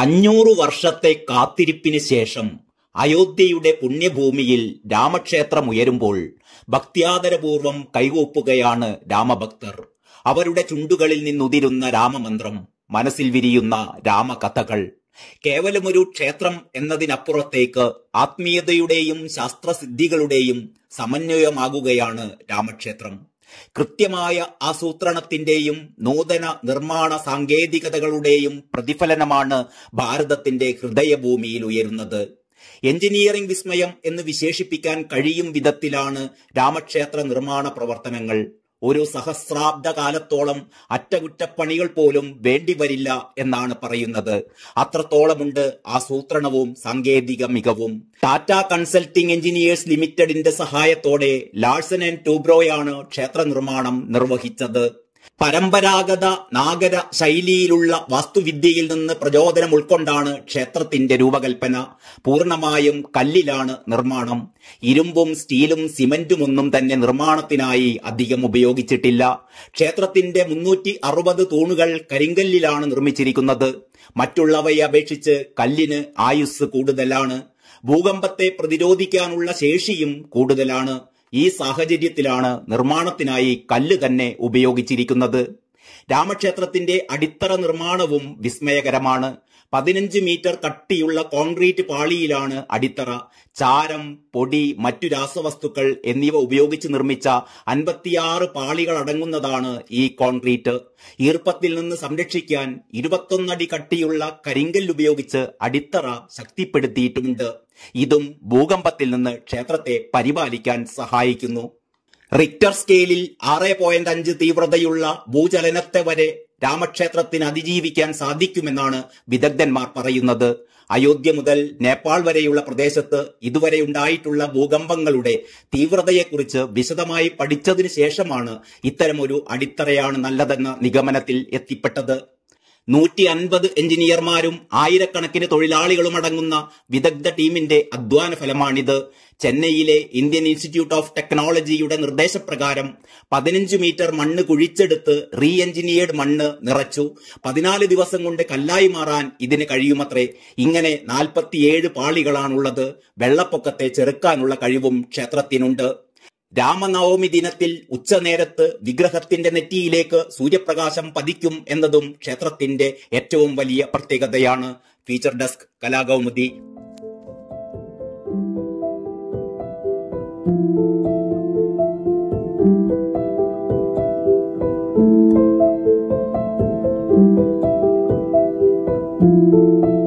അഞ്ഞൂറ് വർഷത്തെ കാത്തിരിപ്പിന് ശേഷം അയോധ്യയുടെ പുണ്യഭൂമിയിൽ രാമക്ഷേത്രം ഉയരുമ്പോൾ ഭക്തിയാദരപൂർവം കൈകൂപ്പുകയാണ് രാമഭക്തർ അവരുടെ ചുണ്ടുകളിൽ നിന്നുതിരുന്ന രാമമന്ത്രം മനസ്സിൽ വിരിയുന്ന രാമകഥകൾ കേവലമൊരു ക്ഷേത്രം എന്നതിനപ്പുറത്തേക്ക് ആത്മീയതയുടെയും ശാസ്ത്രസിദ്ധികളുടെയും സമന്വയമാകുകയാണ് രാമക്ഷേത്രം കൃത്യമായ ആസൂത്രണത്തിന്റെയും നൂതന നിർമ്മാണ സാങ്കേതികതകളുടെയും പ്രതിഫലനമാണ് ഭാരതത്തിന്റെ ഹൃദയഭൂമിയിൽ ഉയരുന്നത് എഞ്ചിനീയറിംഗ് വിസ്മയം എന്ന് വിശേഷിപ്പിക്കാൻ കഴിയും വിധത്തിലാണ് രാമക്ഷേത്ര നിർമ്മാണ പ്രവർത്തനങ്ങൾ ഒരു സഹസ്രാബ്ദ കാലത്തോളം അറ്റകുറ്റപ്പണികൾ പോലും വരില്ല എന്നാണ് പറയുന്നത് അത്രത്തോളമുണ്ട് ആസൂത്രണവും സാങ്കേതിക മികവും ടാറ്റ കൺസൾട്ടിംഗ് എഞ്ചിനീയേഴ്സ് ലിമിറ്റഡിന്റെ സഹായത്തോടെ ലാഴ്സൻ ആൻഡ് ടൂബ്രോയാണ് ക്ഷേത്ര നിർമ്മാണം നിർവഹിച്ചത് പരമ്പരാഗത നാഗര ശൈലിയിലുള്ള വാസ്തുവിദ്യയിൽ നിന്ന് പ്രചോദനം ഉൾക്കൊണ്ടാണ് ക്ഷേത്രത്തിന്റെ രൂപകൽപ്പന പൂർണ്ണമായും കല്ലിലാണ് നിർമ്മാണം ഇരുമ്പും സ്റ്റീലും സിമന്റും ഒന്നും തന്നെ നിർമ്മാണത്തിനായി അധികം ഉപയോഗിച്ചിട്ടില്ല ക്ഷേത്രത്തിന്റെ മുന്നൂറ്റി അറുപത് തൂണുകൾ കരിങ്കല്ലിലാണ് നിർമ്മിച്ചിരിക്കുന്നത് മറ്റുള്ളവയെ അപേക്ഷിച്ച് കല്ലിന് ആയുസ് കൂടുതലാണ് ഭൂകമ്പത്തെ പ്രതിരോധിക്കാനുള്ള ശേഷിയും കൂടുതലാണ് ഈ സാഹചര്യത്തിലാണ് നിർമ്മാണത്തിനായി കല്ല് തന്നെ ഉപയോഗിച്ചിരിക്കുന്നത് രാമക്ഷേത്രത്തിന്റെ അടിത്തറ നിർമ്മാണവും വിസ്മയകരമാണ് പതിനഞ്ച് മീറ്റർ കട്ടിയുള്ള കോൺക്രീറ്റ് പാളിയിലാണ് അടിത്തറ ചാരം പൊടി മറ്റു രാസവസ്തുക്കൾ എന്നിവ ഉപയോഗിച്ച് നിർമ്മിച്ച അൻപത്തിയാറ് പാളികൾ അടങ്ങുന്നതാണ് ഈ കോൺക്രീറ്റ് ഈർപ്പത്തിൽ നിന്ന് സംരക്ഷിക്കാൻ ഇരുപത്തൊന്നടി കട്ടിയുള്ള കരിങ്കൽ ഉപയോഗിച്ച് അടിത്തറ ശക്തിപ്പെടുത്തിയിട്ടുമുണ്ട് ഇതും ഭൂകമ്പത്തിൽ നിന്ന് ക്ഷേത്രത്തെ പരിപാലിക്കാൻ സഹായിക്കുന്നു റിക്ടർ സ്കെയിലിൽ ആറ് പോയിന്റ് അഞ്ച് തീവ്രതയുള്ള ഭൂചലനത്തെ വരെ രാമക്ഷേത്രത്തിന് അതിജീവിക്കാൻ സാധിക്കുമെന്നാണ് വിദഗ്ധന്മാർ പറയുന്നത് അയോധ്യ മുതൽ നേപ്പാൾ വരെയുള്ള പ്രദേശത്ത് ഇതുവരെ ഉണ്ടായിട്ടുള്ള ഭൂകമ്പങ്ങളുടെ തീവ്രതയെക്കുറിച്ച് വിശദമായി പഠിച്ചതിനു ശേഷമാണ് ഇത്തരമൊരു അടിത്തറയാണ് നല്ലതെന്ന നിഗമനത്തിൽ എത്തിപ്പെട്ടത് നൂറ്റി അൻപത് എഞ്ചിനീയർമാരും ആയിരക്കണക്കിന് തൊഴിലാളികളും അടങ്ങുന്ന വിദഗ്ധ ടീമിന്റെ അധ്വാന ഫലമാണിത് ചെന്നൈയിലെ ഇന്ത്യൻ ഇൻസ്റ്റിറ്റ്യൂട്ട് ഓഫ് ടെക്നോളജിയുടെ നിർദ്ദേശപ്രകാരം പതിനഞ്ച് മീറ്റർ മണ്ണ് കുഴിച്ചെടുത്ത് റീ എഞ്ചിനീയേർഡ് മണ്ണ് നിറച്ചു പതിനാല് ദിവസം കൊണ്ട് കല്ലായി മാറാൻ ഇതിന് കഴിയുമത്രേ ഇങ്ങനെ നാൽപ്പത്തിയേഴ് പാളികളാണുള്ളത് വെള്ളപ്പൊക്കത്തെ ചെറുക്കാനുള്ള കഴിവും ക്ഷേത്രത്തിനുണ്ട് രാമനവമി ദിനത്തിൽ ഉച്ചനേരത്ത് വിഗ്രഹത്തിന്റെ നെറ്റിയിലേക്ക് സൂര്യപ്രകാശം പതിക്കും എന്നതും ക്ഷേത്രത്തിന്റെ ഏറ്റവും വലിയ പ്രത്യേകതയാണ് feature desk Kalakaumudi thank you